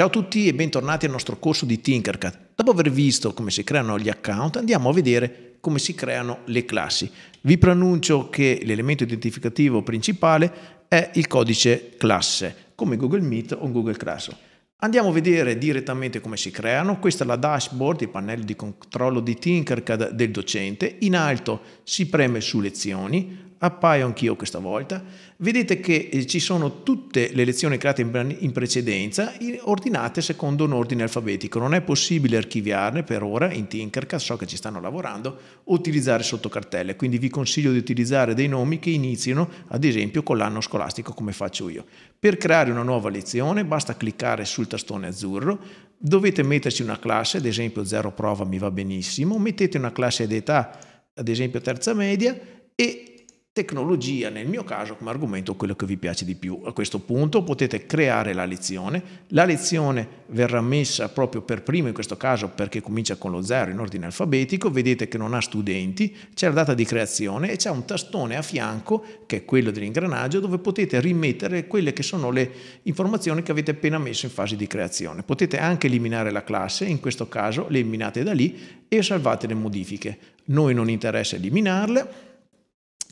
Ciao a tutti e bentornati al nostro corso di Tinkercad. Dopo aver visto come si creano gli account, andiamo a vedere come si creano le classi. Vi preannuncio che l'elemento identificativo principale è il codice classe, come Google Meet o Google Classroom. Andiamo a vedere direttamente come si creano. Questa è la dashboard, il pannello di controllo di Tinkercad del docente. In alto si preme su lezioni, appaio anch'io questa volta. Vedete che eh, ci sono tutte le lezioni create in precedenza ordinate secondo un ordine alfabetico. Non è possibile archiviarle per ora in Tinkercast, so che ci stanno lavorando, utilizzare sottocartelle, quindi vi consiglio di utilizzare dei nomi che iniziano ad esempio con l'anno scolastico come faccio io. Per creare una nuova lezione basta cliccare sul tastone azzurro, dovete metterci una classe, ad esempio 0 prova mi va benissimo, mettete una classe d'età, ad esempio terza media, e tecnologia nel mio caso come argomento quello che vi piace di più. A questo punto potete creare la lezione, la lezione verrà messa proprio per primo in questo caso perché comincia con lo zero in ordine alfabetico, vedete che non ha studenti, c'è la data di creazione e c'è un tastone a fianco che è quello dell'ingranaggio dove potete rimettere quelle che sono le informazioni che avete appena messo in fase di creazione. Potete anche eliminare la classe, in questo caso le eliminate da lì e salvate le modifiche. Noi non interessa eliminarle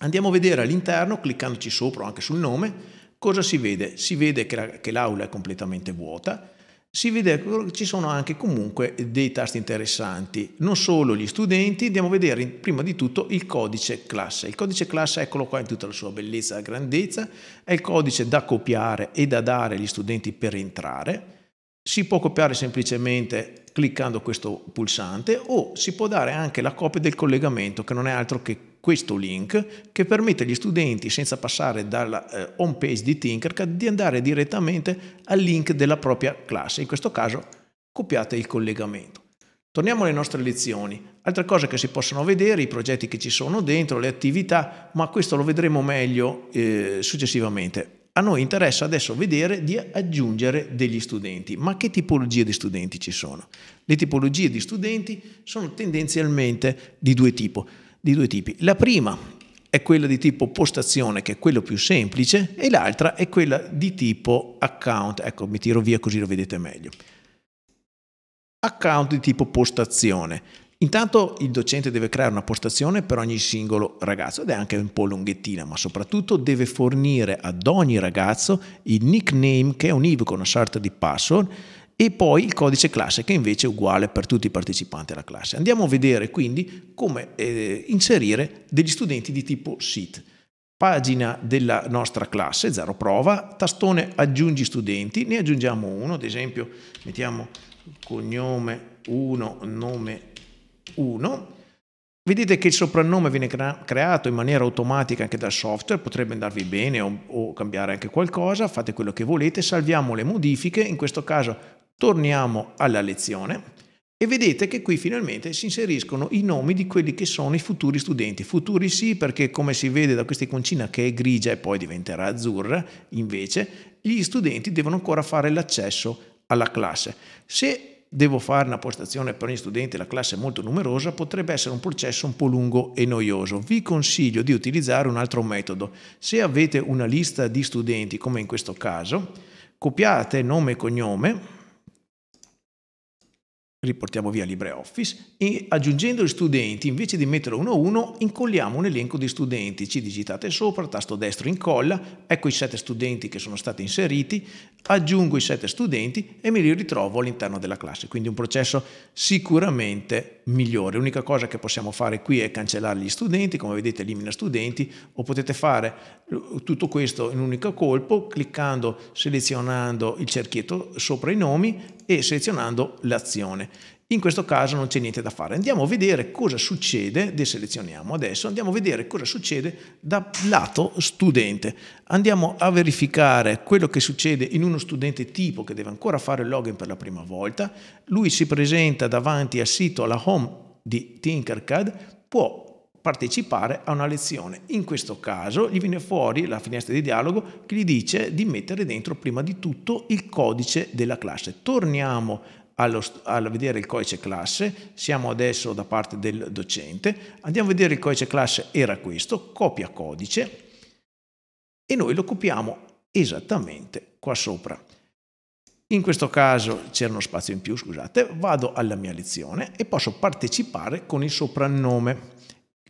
Andiamo a vedere all'interno, cliccandoci sopra anche sul nome, cosa si vede? Si vede che, l'aula è completamente vuota, si vede che ci sono anche comunque dei tasti interessanti, non solo gli studenti, andiamo a vedere prima di tutto il codice classe. Il codice classe, eccolo qua in tutta la sua bellezza e grandezza, è il codice da copiare e da dare agli studenti per entrare. Si può copiare semplicemente cliccando questo pulsante o si può dare anche la copia del collegamento che non è altro che questo link che permette agli studenti, senza passare dalla eh, home page di Tinkercad, di andare direttamente al link della propria classe. In questo caso copiate il collegamento. Torniamo alle nostre lezioni. Altre cose che si possono vedere, i progetti che ci sono dentro, le attività, ma questo lo vedremo meglio eh, successivamente. A noi interessa adesso vedere di aggiungere degli studenti, ma che tipologie di studenti ci sono? Le tipologie di studenti sono tendenzialmente di due tipi di due tipi. La prima è quella di tipo postazione, che è quello più semplice, e l'altra è quella di tipo account. Ecco, mi tiro via così lo vedete meglio. Account di tipo postazione. Intanto il docente deve creare una postazione per ogni singolo ragazzo ed è anche un po' lunghettina, ma soprattutto deve fornire ad ogni ragazzo il nickname che è univoco, una sorta di password e poi il codice classe che invece è uguale per tutti i partecipanti alla classe. Andiamo a vedere quindi come eh, inserire degli studenti di tipo SIT. Pagina della nostra classe, zero prova, tastone aggiungi studenti, ne aggiungiamo uno, ad esempio mettiamo cognome 1, nome 1. Vedete che il soprannome viene creato in maniera automatica anche dal software, potrebbe andarvi bene o, o cambiare anche qualcosa, fate quello che volete, salviamo le modifiche, in questo caso Torniamo alla lezione e vedete che qui finalmente si inseriscono i nomi di quelli che sono i futuri studenti. Futuri sì perché come si vede da questa iconcina che è grigia e poi diventerà azzurra, invece gli studenti devono ancora fare l'accesso alla classe. Se devo fare una postazione per ogni studente, la classe è molto numerosa, potrebbe essere un processo un po' lungo e noioso. Vi consiglio di utilizzare un altro metodo. Se avete una lista di studenti, come in questo caso, copiate nome e cognome Riportiamo via LibreOffice e aggiungendo gli studenti, invece di metterlo uno a uno, incolliamo un elenco di studenti. Ci digitate sopra, tasto destro incolla, ecco i sette studenti che sono stati inseriti, aggiungo i sette studenti e me li ritrovo all'interno della classe. Quindi un processo sicuramente migliore. L'unica cosa che possiamo fare qui è cancellare gli studenti, come vedete elimina studenti, o potete fare eh, tutto questo in un unico colpo cliccando, selezionando il cerchietto sopra i nomi e selezionando l'azione. In questo caso non c'è niente da fare. Andiamo a vedere cosa succede, deselezioniamo adesso, andiamo a vedere cosa succede da lato studente. Andiamo a verificare quello che succede in uno studente tipo che deve ancora fare il login per la prima volta. Lui si presenta davanti al sito, alla home di Tinkercad, può partecipare a una lezione. In questo caso gli viene fuori la finestra di dialogo che gli dice di mettere dentro prima di tutto il codice della classe. Torniamo allo, a vedere il codice classe, siamo adesso da parte del docente, andiamo a vedere il codice classe era questo, copia codice e noi lo copiamo esattamente qua sopra. In questo caso c'era uno spazio in più, scusate, vado alla mia lezione e posso partecipare con il soprannome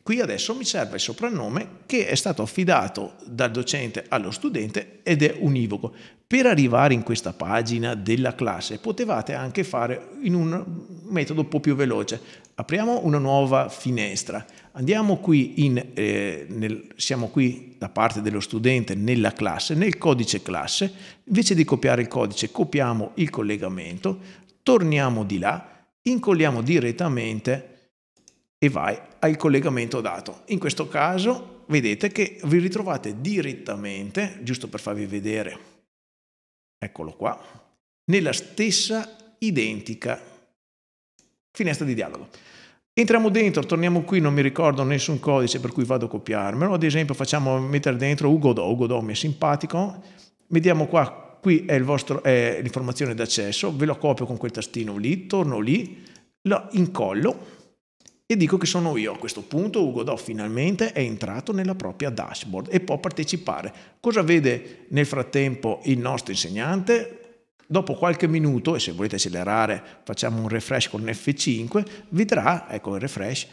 Qui adesso mi serve il soprannome che è stato affidato dal docente allo studente ed è univoco. Per arrivare in questa pagina della classe potevate anche fare in un metodo un po' più veloce. Apriamo una nuova finestra, andiamo qui, in, eh, nel, siamo qui da parte dello studente nella classe, nel codice classe, invece di copiare il codice copiamo il collegamento, torniamo di là, incolliamo direttamente e vai al collegamento dato. In questo caso vedete che vi ritrovate direttamente, giusto per farvi vedere, eccolo qua, nella stessa identica finestra di dialogo. Entriamo dentro, torniamo qui, non mi ricordo nessun codice per cui vado a copiarmelo, ad esempio facciamo mettere dentro Ugodo, Ugodo mi è simpatico, vediamo qua, qui è, vostro, è l'informazione d'accesso, ve lo copio con quel tastino lì, torno lì, lo incollo, e dico che sono io. A questo punto Ugo Do finalmente è entrato nella propria dashboard e può partecipare. Cosa vede nel frattempo il nostro insegnante? Dopo qualche minuto, e se volete accelerare facciamo un refresh con F5, vedrà, ecco il refresh,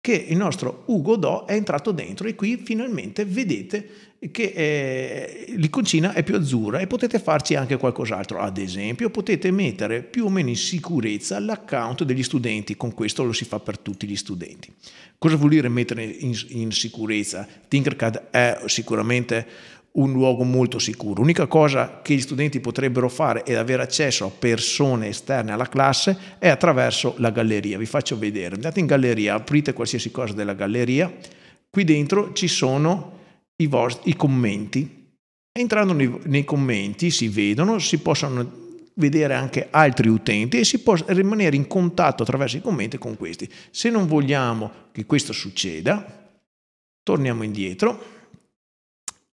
che il nostro Ugo Do è entrato dentro e qui finalmente vedete che eh, l'iconcina è più azzurra e potete farci anche qualcos'altro. Ad esempio, potete mettere più o meno in sicurezza l'account degli studenti, con questo lo si fa per tutti gli studenti. Cosa vuol dire mettere in, in sicurezza? Tinkercad è sicuramente un luogo molto sicuro. L'unica cosa che gli studenti potrebbero fare ed avere accesso a persone esterne alla classe è attraverso la galleria. Vi faccio vedere. Andate in galleria, aprite qualsiasi cosa della galleria. Qui dentro ci sono i, vostri, i commenti. Entrando nei, nei, commenti si vedono, si possono vedere anche altri utenti e si può rimanere in contatto attraverso i commenti con questi. Se non vogliamo che questo succeda, torniamo indietro,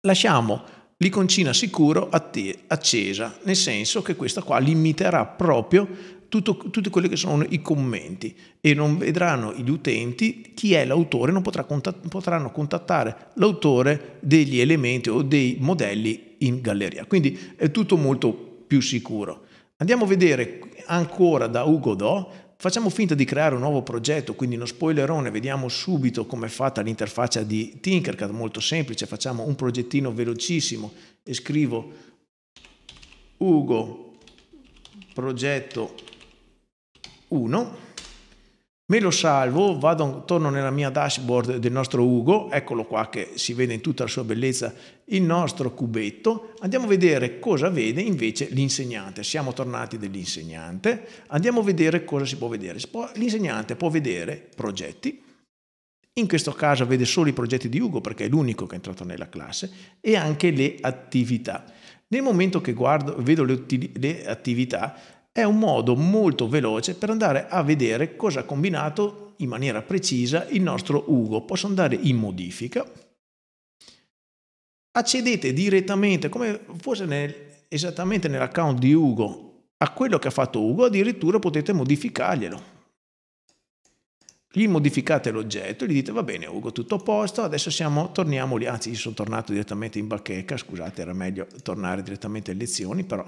lasciamo l'iconcina sicuro accesa, nel senso che questa qua limiterà proprio tutto, tutti quelli che sono i commenti e non vedranno gli utenti chi è l'autore, non potrà contatt- potranno contattare l'autore degli elementi o dei modelli in galleria. Quindi è tutto molto più sicuro. Andiamo a vedere ancora da Ugo Do facciamo finta di creare un nuovo progetto, quindi uno spoilerone, vediamo subito come è fatta l'interfaccia di Tinkercad, molto semplice, facciamo un progettino velocissimo e scrivo Ugo progetto 1, me lo salvo, vado, torno nella mia dashboard del nostro Ugo, eccolo qua che si vede in tutta la sua bellezza il nostro cubetto, andiamo a vedere cosa vede invece l'insegnante, siamo tornati dell'insegnante, andiamo a vedere cosa si può vedere, l'insegnante può vedere progetti, in questo caso vede solo i progetti di Ugo perché è l'unico che è entrato nella classe e anche le attività. Nel momento che guardo, vedo le, le attività, è un modo molto veloce per andare a vedere cosa ha combinato in maniera precisa il nostro Ugo. Posso andare in modifica, accedete direttamente, come fosse nel, esattamente nell'account di Ugo, a quello che ha fatto Ugo, addirittura potete modificarglielo. Gli modificate l'oggetto, gli dite va bene Ugo, tutto a posto, adesso siamo, torniamo lì, anzi sono tornato direttamente in bacheca, scusate era meglio tornare direttamente alle lezioni, però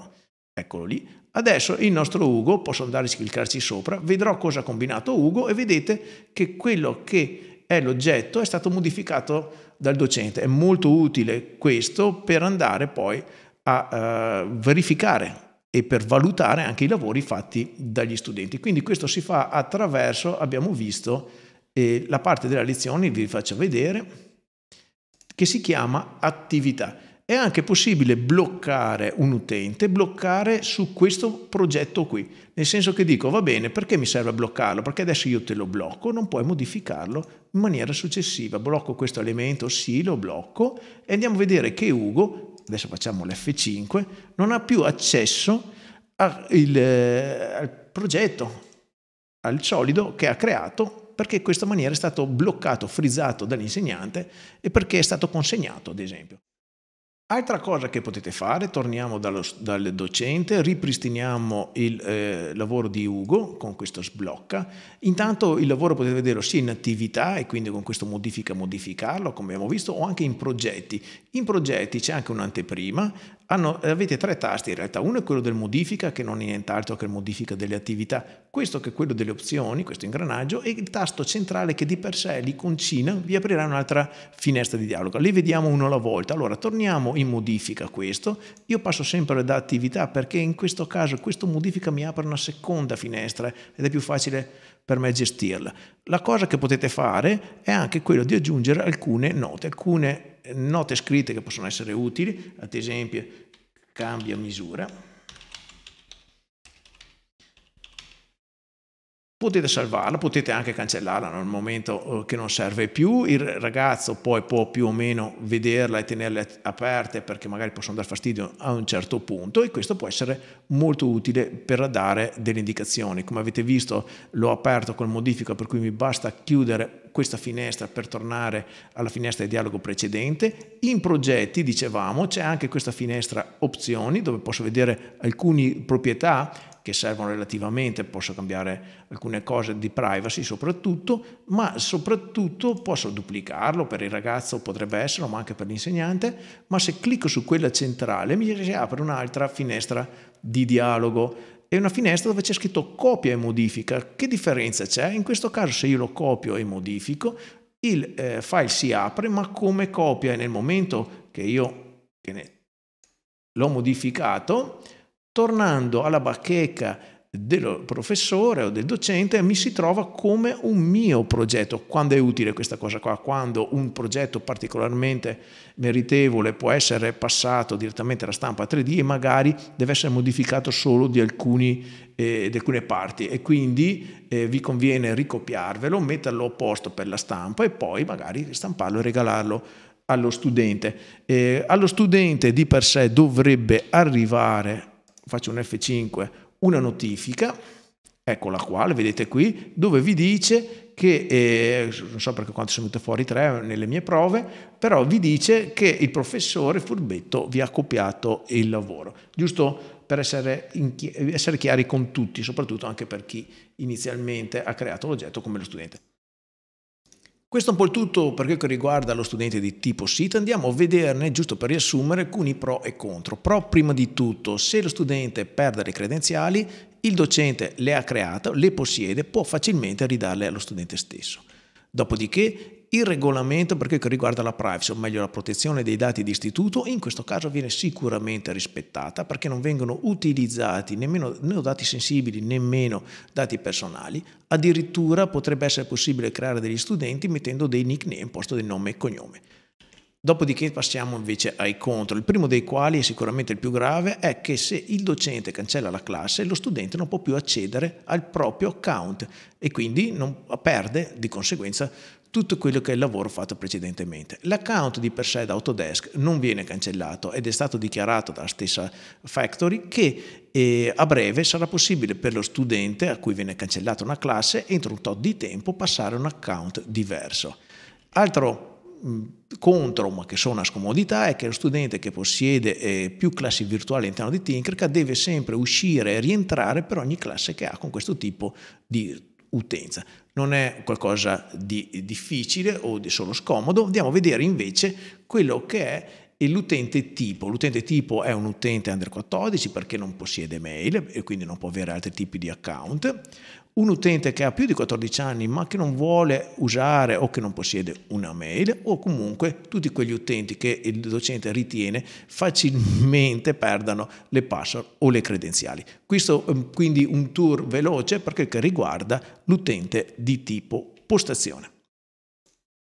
Eccolo lì. Adesso il nostro Ugo, posso andare a cliccarci sopra, vedrò cosa ha combinato Ugo e vedete che quello che è l'oggetto è stato modificato dal docente. È molto utile questo per andare poi a uh, verificare e per valutare anche i lavori fatti dagli studenti. Quindi questo si fa attraverso, abbiamo visto, eh, la parte della lezione, vi faccio vedere, che si chiama attività è anche possibile bloccare un utente, bloccare su questo progetto qui. Nel senso che dico, va bene, perché mi serve bloccarlo? Perché adesso io te lo blocco, non puoi modificarlo in maniera successiva. Blocco questo elemento, sì, lo blocco, e andiamo a vedere che Ugo, adesso facciamo l'F5, non ha più accesso al, il, eh, al progetto, al solido che ha creato perché in questa maniera è stato bloccato, frizzato dall'insegnante e perché è stato consegnato, ad esempio. Altra cosa che potete fare, torniamo dallo, dal docente, ripristiniamo il eh, lavoro di Ugo con questo sblocca. Intanto il lavoro potete vederlo sia in attività e quindi con questo modifica modificarlo, come abbiamo visto, o anche in progetti. In progetti c'è anche un'anteprima, hanno, eh, avete tre tasti in realtà, uno è quello del modifica che non è nient'altro che il modifica delle attività, questo che è quello delle opzioni, questo ingranaggio e il tasto centrale che di per sé li concina vi aprirà un'altra finestra di dialogo, le vediamo uno alla volta, allora torniamo in modifica questo, io passo sempre da attività perché in questo caso questo modifica mi apre una seconda finestra ed è più facile per me gestirla. La cosa che potete fare è anche quello di aggiungere alcune note, alcune note scritte che possono essere utili, ad esempio cambia misura, potete salvarla, potete anche cancellarla nel momento eh, che non serve più, il ragazzo poi può più o meno vederla e tenerle aperte perché magari possono dar fastidio a un certo punto e questo può essere molto utile per dare delle indicazioni. Come avete visto l'ho aperto con modifica per cui mi basta chiudere questa finestra per tornare alla finestra di dialogo precedente. In progetti, dicevamo, c'è anche questa finestra opzioni dove posso vedere alcune proprietà che servono relativamente, posso cambiare alcune cose di privacy soprattutto, ma soprattutto posso duplicarlo per il ragazzo, potrebbe essere, ma anche per l'insegnante, ma se clicco su quella centrale mi si apre un'altra finestra di dialogo è una finestra dove c'è scritto copia e modifica. Che differenza c'è? In questo caso se io lo copio e modifico, il eh, file si apre, ma come copia nel momento che io l'ho modificato, tornando alla bacheca del professore o del docente mi si trova come un mio progetto. Quando è utile questa cosa qua? Quando un progetto particolarmente meritevole può essere passato direttamente alla stampa 3D e magari deve essere modificato solo di, alcuni, eh, di alcune parti e quindi eh, vi conviene ricopiarvelo, metterlo a posto per la stampa e poi magari stamparlo e regalarlo allo studente. Eh, allo studente di per sé dovrebbe arrivare faccio un F5, una notifica, eccola qua, la vedete qui, dove vi dice che, eh, non so perché quanto sono venute fuori tre nelle mie prove, però vi dice che il professore Furbetto vi ha copiato il lavoro, giusto per essere, chi- essere chiari con tutti, soprattutto anche per chi inizialmente ha creato l'oggetto come lo studente. Questo è un po' il tutto per quel che riguarda lo studente di tipo SIT, andiamo a vederne, giusto per riassumere, alcuni pro e contro. Pro prima di tutto, se lo studente perde le credenziali, il docente le ha create, le possiede, può facilmente ridarle allo studente stesso. Dopodiché il regolamento per quel che riguarda la privacy, o meglio la protezione dei dati di istituto, in questo caso viene sicuramente rispettata perché non vengono utilizzati nemmeno, nemmeno dati sensibili, nemmeno dati personali. Addirittura potrebbe essere possibile creare degli studenti mettendo dei nickname posto del nome e cognome. Dopodiché passiamo invece ai contro, il primo dei quali è sicuramente il più grave, è che se il docente cancella la classe lo studente non può più accedere al proprio account e quindi non, perde di conseguenza tutto quello che è il lavoro fatto precedentemente. L'account di per sé da Autodesk non viene cancellato ed è stato dichiarato dalla stessa Factory che eh, a breve sarà possibile per lo studente a cui viene cancellata una classe entro un tot di tempo passare un account diverso. Altro contro, ma che sono una scomodità, è che lo studente che possiede eh, più classi virtuali all'interno di Tinkercad deve sempre uscire e rientrare per ogni classe che ha con questo tipo di utenza. Non è qualcosa di difficile o di solo scomodo, andiamo a vedere invece quello che è l'utente tipo. L'utente tipo è un utente under 14 perché non possiede mail e quindi non può avere altri tipi di account un utente che ha più di 14 anni ma che non vuole usare o che non possiede una mail o comunque tutti quegli utenti che il docente ritiene facilmente perdano le password o le credenziali. Questo ehm, quindi un tour veloce perché riguarda l'utente di tipo postazione.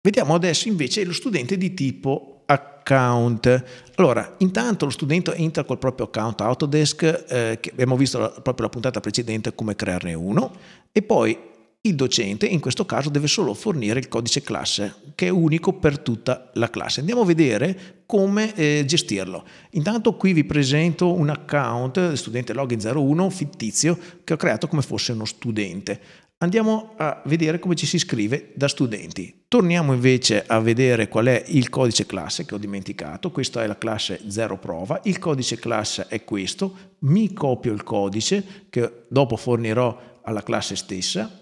Vediamo adesso invece lo studente di tipo account. Allora, intanto lo studente entra col proprio account Autodesk, eh, che abbiamo visto la, proprio la puntata precedente come crearne uno, e poi il docente in questo caso deve solo fornire il codice classe, che è unico per tutta la classe. Andiamo a vedere come eh, gestirlo. Intanto qui vi presento un account studente login 01 fittizio che ho creato come fosse uno studente andiamo a vedere come ci si scrive da studenti. Torniamo invece a vedere qual è il codice classe che ho dimenticato, questa è la classe 0 prova, il codice classe è questo, mi copio il codice che dopo fornirò alla classe stessa,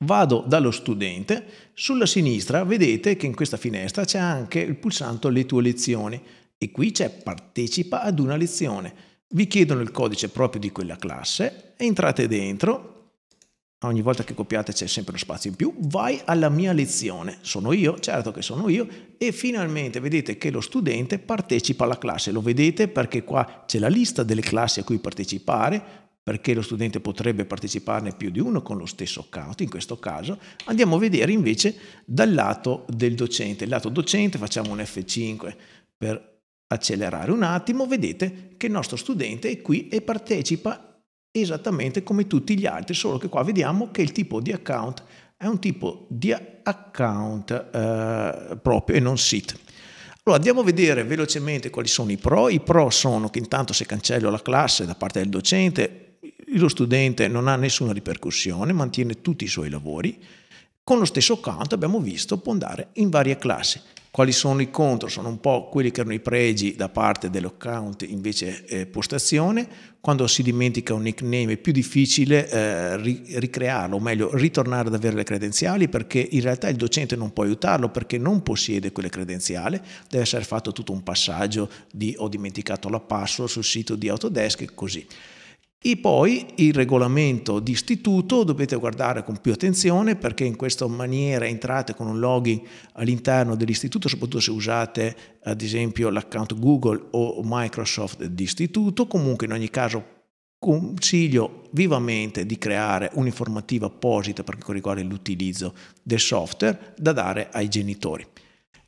vado dallo studente, sulla sinistra vedete che in questa finestra c'è anche il pulsante le tue lezioni e qui c'è partecipa ad una lezione. Vi chiedono il codice proprio di quella classe, entrate dentro, Ogni volta che copiate c'è sempre lo spazio in più. Vai alla mia lezione. Sono io, certo che sono io. E finalmente vedete che lo studente partecipa alla classe. Lo vedete perché qua c'è la lista delle classi a cui partecipare perché lo studente potrebbe parteciparne più di uno con lo stesso account in questo caso, andiamo a vedere invece dal lato del docente. Il lato docente facciamo un F5 per accelerare un attimo, vedete che il nostro studente è qui e partecipa esattamente come tutti gli altri, solo che qua vediamo che il tipo di account è un tipo di account eh, proprio e non sit. Allora andiamo a vedere velocemente quali sono i pro. I pro sono che intanto se cancello la classe da parte del docente, lo studente non ha nessuna ripercussione, mantiene tutti i suoi lavori. Con lo stesso account abbiamo visto può andare in varie classi. Quali sono i contro? Sono un po' quelli che erano i pregi da parte dell'account invece eh, postazione. Quando si dimentica un nickname è più difficile eh, ricrearlo, o meglio ritornare ad avere le credenziali perché in realtà il docente non può aiutarlo perché non possiede quelle credenziali, deve essere fatto tutto un passaggio di ho dimenticato la password sul sito di Autodesk e così. E poi il regolamento d'istituto dovete guardare con più attenzione perché in questa maniera entrate con un login all'interno dell'istituto, soprattutto se usate ad esempio l'account Google o Microsoft d'istituto. Comunque in ogni caso consiglio vivamente di creare un'informativa apposita per quanto riguarda l'utilizzo del software da dare ai genitori.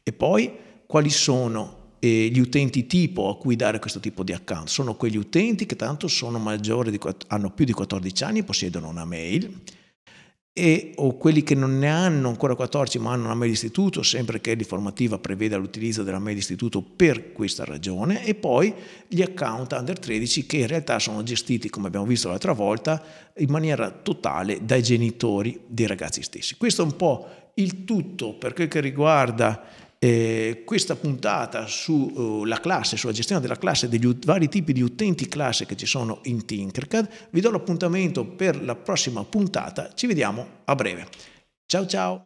E poi quali sono eh, gli utenti tipo a cui dare questo tipo di account. Sono quegli utenti che tanto sono maggiori, di, hanno più di 14 anni e possiedono una mail, e, o quelli che non ne hanno ancora 14 ma hanno una mail istituto, sempre che l'informativa preveda l'utilizzo della mail istituto per questa ragione, e poi gli account under 13 che in realtà sono gestiti, come abbiamo visto l'altra volta, in maniera totale dai genitori dei ragazzi stessi. Questo è un po' il tutto per quel che riguarda eh, questa puntata sulla eh, uh, classe, sulla gestione della classe, degli ut- vari tipi di utenti classe che ci sono in Tinkercad, vi do l'appuntamento per la prossima puntata, ci vediamo a breve. Ciao ciao!